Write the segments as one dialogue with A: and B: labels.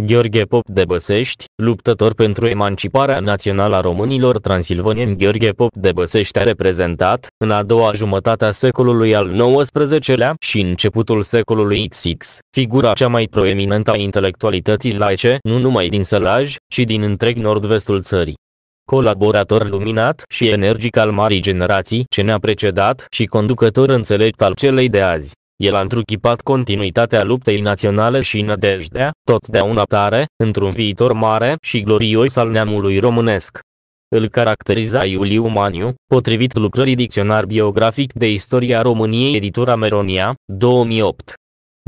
A: Gheorghe Pop de Băsești, luptător pentru emanciparea națională a românilor transilvanieni Gheorghe Pop de Băsești a reprezentat, în a doua jumătate a secolului al XIX-lea și începutul secolului XX, figura cea mai proeminentă a intelectualității laice, nu numai din Sălaj, ci din întreg nord-vestul țării colaborator luminat și energic al marii generații ce ne-a precedat și conducător înțelept al celei de azi. El a întruchipat continuitatea luptei naționale și nădejdea, totdeauna tare, într-un viitor mare și glorios al neamului românesc. Îl caracteriza Iuliu Maniu, potrivit lucrării Dicționar Biografic de Istoria României editura Meronia, 2008.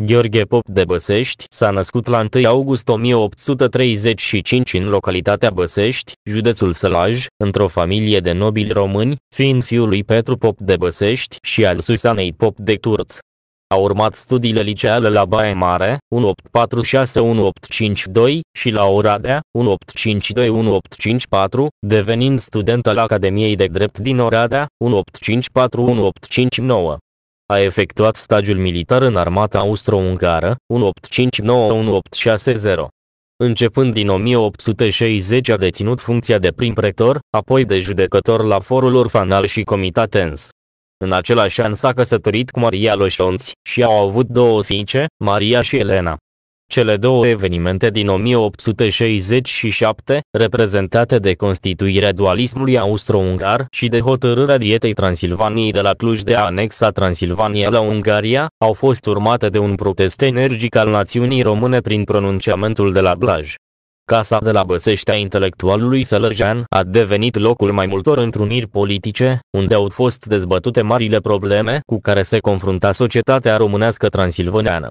A: Gheorghe Pop de Băsești s-a născut la 1 august 1835 în localitatea Băsești, județul Sălaj, într-o familie de nobili români, fiind fiul lui Petru Pop de Băsești și al Susanei Pop de Turț. A urmat studiile liceale la Baie Mare, 1846-1852, și la Oradea, 1852-1854, devenind student al Academiei de Drept din Oradea, 1854-1859. A efectuat stagiul militar în armata austro-ungară, 1859-1860. Începând din 1860 a deținut funcția de prim-pretor, apoi de judecător la forul orfanal și comitatens. În același an s-a căsătorit cu Maria Loșonți și au avut două fiice, Maria și Elena. Cele două evenimente din 1867, reprezentate de constituirea dualismului austro-ungar și de hotărârea dietei Transilvaniei de la Cluj de a anexa Transilvania la Ungaria, au fost urmate de un protest energic al națiunii române prin pronunciamentul de la Blaj. Casa de la Băsești a intelectualului Sălărjean a devenit locul mai multor întruniri politice, unde au fost dezbătute marile probleme cu care se confrunta societatea românească transilvaneană.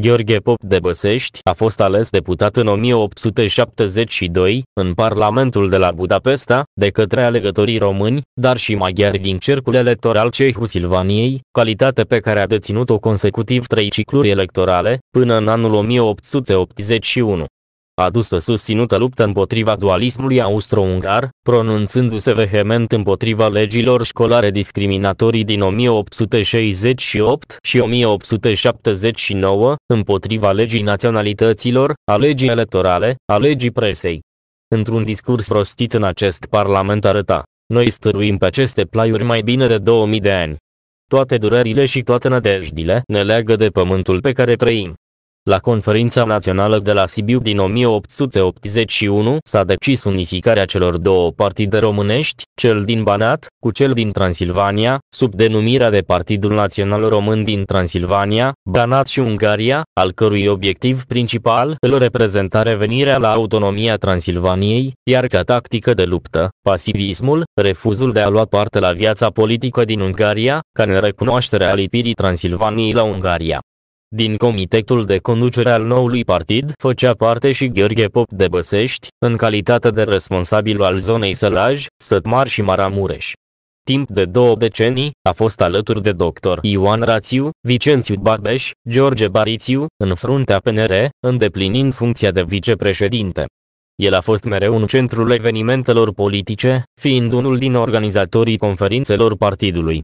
A: Gheorghe Pop de Băsești a fost ales deputat în 1872, în Parlamentul de la Budapesta, de către alegătorii români, dar și maghiari din cercul electoral Cehu-Silvaniei, calitate pe care a deținut-o consecutiv trei cicluri electorale, până în anul 1881 a dus o susținută luptă împotriva dualismului austro-ungar, pronunțându-se vehement împotriva legilor școlare discriminatorii din 1868 și 1879, împotriva legii naționalităților, a legii electorale, a legii presei. Într-un discurs rostit în acest parlament arăta, noi stăruim pe aceste plaiuri mai bine de 2000 de ani. Toate durerile și toate nădejdile ne leagă de pământul pe care trăim. La conferința națională de la Sibiu din 1881 s-a decis unificarea celor două partide românești, cel din Banat, cu cel din Transilvania, sub denumirea de Partidul Național Român din Transilvania, Banat și Ungaria, al cărui obiectiv principal îl reprezenta revenirea la autonomia Transilvaniei, iar ca tactică de luptă, pasivismul, refuzul de a lua parte la viața politică din Ungaria, ca nerecunoașterea lipirii Transilvaniei la Ungaria. Din comitetul de conducere al noului partid făcea parte și Gheorghe Pop de Băsești, în calitate de responsabil al zonei Sălaj, Sătmar și Maramureș. Timp de două decenii, a fost alături de dr. Ioan Rațiu, Vicențiu Barbeș, George Barițiu, în fruntea PNR, îndeplinind funcția de vicepreședinte. El a fost mereu în centrul evenimentelor politice, fiind unul din organizatorii conferințelor partidului.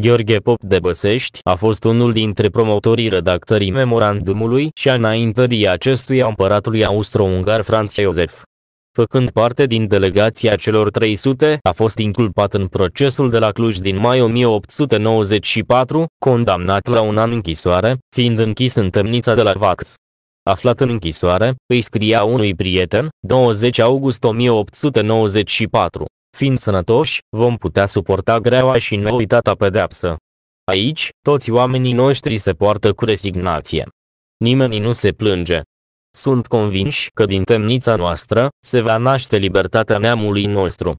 A: Gheorghe Pop de Băsești a fost unul dintre promotorii redactării memorandumului și a înaintării acestuia împăratului austro-ungar Franz Iosef. Făcând parte din delegația celor 300, a fost inculpat în procesul de la Cluj din mai 1894, condamnat la un an închisoare, fiind închis în temnița de la Vax. Aflat în închisoare, îi scria unui prieten, 20 august 1894. Fiind sănătoși, vom putea suporta greaua și neuitata pedeapsă. Aici, toți oamenii noștri se poartă cu resignație. Nimeni nu se plânge. Sunt convinși că din temnița noastră se va naște libertatea neamului nostru.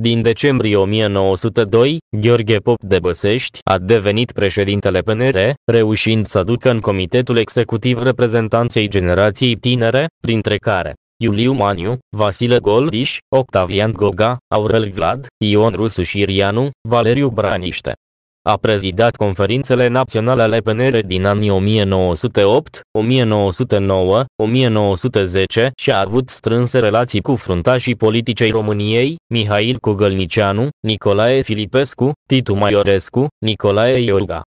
A: Din decembrie 1902, Gheorghe Pop de Băsești a devenit președintele PNR, reușind să aducă în comitetul executiv reprezentanței generației tinere, printre care Iuliu Maniu, Vasile Goldiș, Octavian Goga, Aurel Vlad, Ion Rusu și Rianu, Valeriu Braniște. A prezidat conferințele naționale ale PNR din anii 1908, 1909, 1910 și a avut strânse relații cu fruntașii politicei României, Mihail Cugălnicianu, Nicolae Filipescu, Titu Maiorescu, Nicolae Iorga.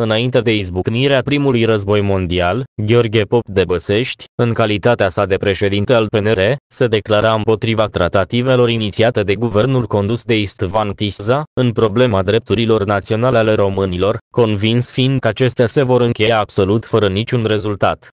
A: Înainte de izbucnirea primului război mondial, Gheorghe Pop de Băsești, în calitatea sa de președinte al PNR, se declara împotriva tratativelor inițiate de guvernul condus de Istvan Tisza, în problema drepturilor naționale ale românilor, convins fiind că acestea se vor încheia absolut fără niciun rezultat.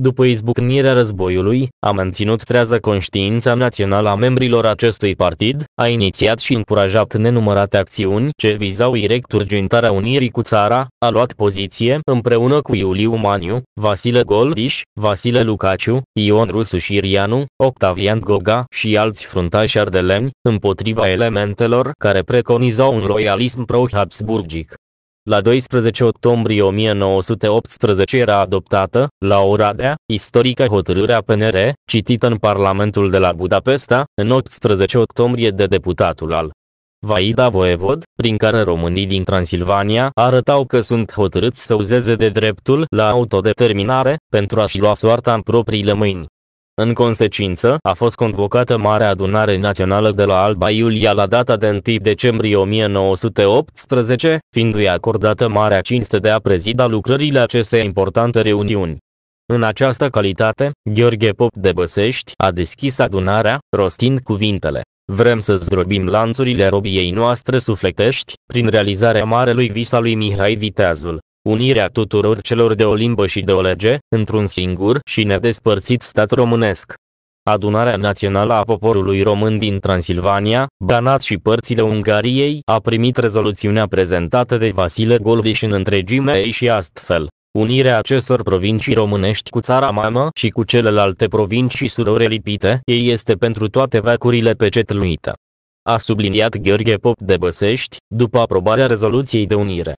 A: După izbucnirea războiului, a menținut trează conștiința națională a membrilor acestui partid, a inițiat și încurajat nenumărate acțiuni ce vizau direct urgentarea unirii cu țara, a luat poziție împreună cu Iuliu Maniu, Vasile Goldiș, Vasile Lucaciu, Ion Rusu și Irianu, Octavian Goga și alți fruntași ardeleni, împotriva elementelor care preconizau un loialism pro-habsburgic. La 12 octombrie 1918 era adoptată, la Oradea, istorica hotărârea PNR, citită în Parlamentul de la Budapesta, în 18 octombrie de deputatul al Vaida Voevod, prin care românii din Transilvania arătau că sunt hotărâți să uzeze de dreptul la autodeterminare, pentru a-și lua soarta în propriile mâini. În consecință, a fost convocată Marea Adunare Națională de la Alba Iulia la data de 1 decembrie 1918, fiindu-i acordată marea cinste de a prezida lucrările acestei importante reuniuni. În această calitate, Gheorghe Pop de Băsești a deschis adunarea, rostind cuvintele. Vrem să zdrobim lanțurile robiei noastre sufletești, prin realizarea marelui vis al lui Mihai Viteazul unirea tuturor celor de o limbă și de o lege, într-un singur și nedespărțit stat românesc. Adunarea Națională a Poporului Român din Transilvania, Banat și părțile Ungariei a primit rezoluțiunea prezentată de Vasile Goldiș în întregimea ei și astfel. Unirea acestor provincii românești cu țara mamă și cu celelalte provincii surore lipite ei este pentru toate veacurile pecetluită. A subliniat Gheorghe Pop de Băsești, după aprobarea rezoluției de unire.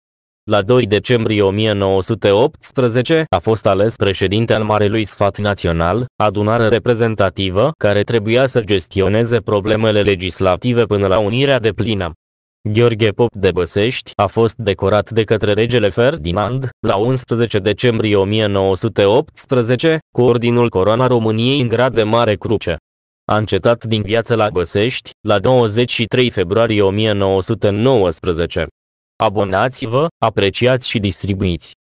A: La 2 decembrie 1918 a fost ales președinte al Marelui Sfat Național, adunare reprezentativă care trebuia să gestioneze problemele legislative până la unirea de plină. Gheorghe Pop de Băsești a fost decorat de către regele Ferdinand, la 11 decembrie 1918, cu Ordinul Corona României în grad de Mare Cruce. A încetat din viață la Băsești, la 23 februarie 1919. Abonați-vă, apreciați și distribuiți!